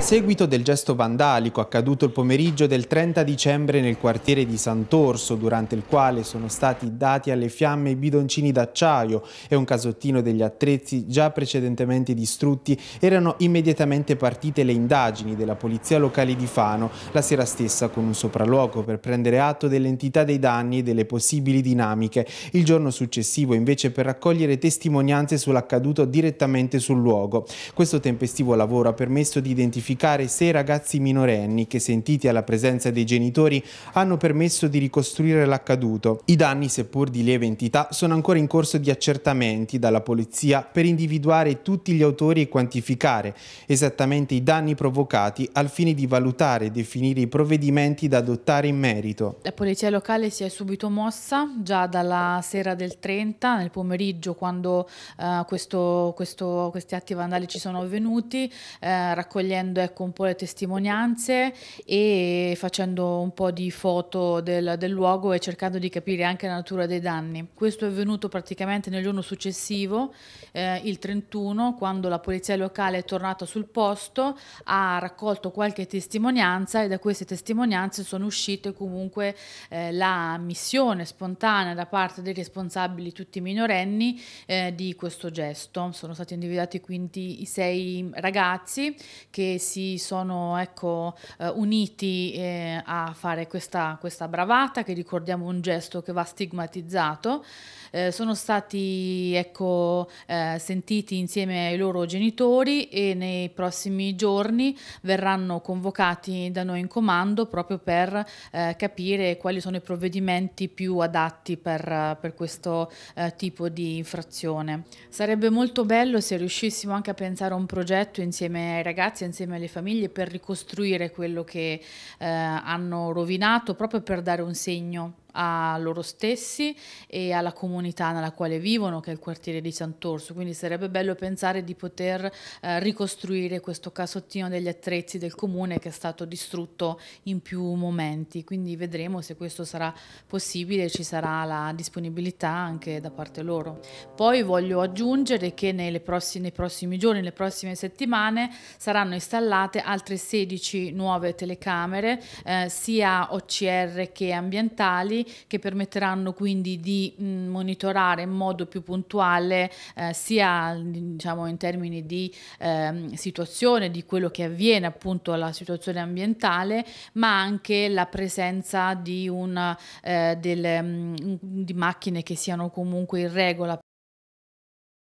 seguito del gesto vandalico accaduto il pomeriggio del 30 dicembre nel quartiere di Sant'Orso, durante il quale sono stati dati alle fiamme i bidoncini d'acciaio e un casottino degli attrezzi già precedentemente distrutti, erano immediatamente partite le indagini della polizia locale di Fano la sera stessa con un sopralluogo per prendere atto dell'entità dei danni e delle possibili dinamiche. Il giorno successivo invece per raccogliere testimonianze sull'accaduto direttamente sul luogo. Questo tempestivo lavoro ha permesso di identificare verificare se i ragazzi minorenni che sentiti alla presenza dei genitori hanno permesso di ricostruire l'accaduto. I danni, seppur di lieve entità, sono ancora in corso di accertamenti dalla polizia per individuare tutti gli autori e quantificare esattamente i danni provocati al fine di valutare e definire i provvedimenti da adottare in merito. La polizia locale si è subito mossa già dalla sera del 30, nel pomeriggio quando eh, questo, questo, questi atti vandali ci sono avvenuti, eh, raccogliendo ecco, un po' le testimonianze e facendo un po' di foto del, del luogo e cercando di capire anche la natura dei danni. Questo è avvenuto praticamente nel giorno successivo, eh, il 31, quando la polizia locale è tornata sul posto, ha raccolto qualche testimonianza e da queste testimonianze sono uscite comunque eh, la missione spontanea da parte dei responsabili, tutti minorenni, eh, di questo gesto. Sono stati individuati quindi i sei ragazzi che si si sono ecco, eh, uniti eh, a fare questa, questa, bravata, che ricordiamo un gesto che va stigmatizzato. Eh, sono stati ecco, eh, sentiti insieme ai loro genitori e nei prossimi giorni verranno convocati da noi in comando proprio per eh, capire quali sono i provvedimenti più adatti per, per questo eh, tipo di infrazione. Sarebbe molto bello se riuscissimo anche a pensare a un progetto insieme ai ragazzi, insieme le famiglie per ricostruire quello che eh, hanno rovinato, proprio per dare un segno a loro stessi e alla comunità nella quale vivono, che è il quartiere di Sant'Orso. Quindi sarebbe bello pensare di poter eh, ricostruire questo casottino degli attrezzi del comune che è stato distrutto in più momenti. Quindi vedremo se questo sarà possibile e ci sarà la disponibilità anche da parte loro. Poi voglio aggiungere che nei prossimi, nei prossimi giorni, nelle prossime settimane, saranno installate altre 16 nuove telecamere, eh, sia OCR che ambientali digitali che permetteranno quindi di mm, monitorare in modo più puntuale eh, sia diciamo, in termini di eh, situazione, di quello che avviene appunto alla situazione ambientale, ma anche la presenza di, una, eh, delle, mm, di macchine che siano comunque in regola